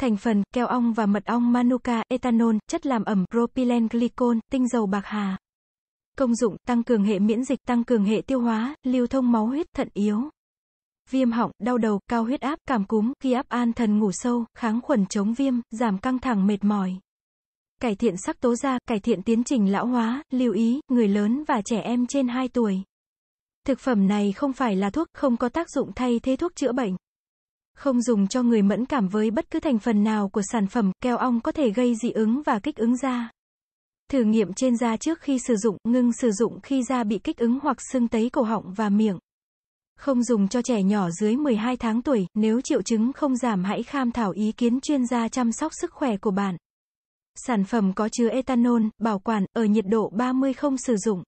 Thành phần, keo ong và mật ong manuka, ethanol, chất làm ẩm, propylene glycol, tinh dầu bạc hà. Công dụng, tăng cường hệ miễn dịch, tăng cường hệ tiêu hóa, lưu thông máu huyết, thận yếu. Viêm họng, đau đầu, cao huyết áp, cảm cúm, khi áp an thần ngủ sâu, kháng khuẩn chống viêm, giảm căng thẳng mệt mỏi. Cải thiện sắc tố da, cải thiện tiến trình lão hóa, lưu ý, người lớn và trẻ em trên 2 tuổi. Thực phẩm này không phải là thuốc, không có tác dụng thay thế thuốc chữa bệnh. Không dùng cho người mẫn cảm với bất cứ thành phần nào của sản phẩm, keo ong có thể gây dị ứng và kích ứng da. Thử nghiệm trên da trước khi sử dụng, ngưng sử dụng khi da bị kích ứng hoặc sưng tấy cổ họng và miệng. Không dùng cho trẻ nhỏ dưới 12 tháng tuổi, nếu triệu chứng không giảm hãy tham thảo ý kiến chuyên gia chăm sóc sức khỏe của bạn. Sản phẩm có chứa ethanol, bảo quản, ở nhiệt độ 30 không sử dụng.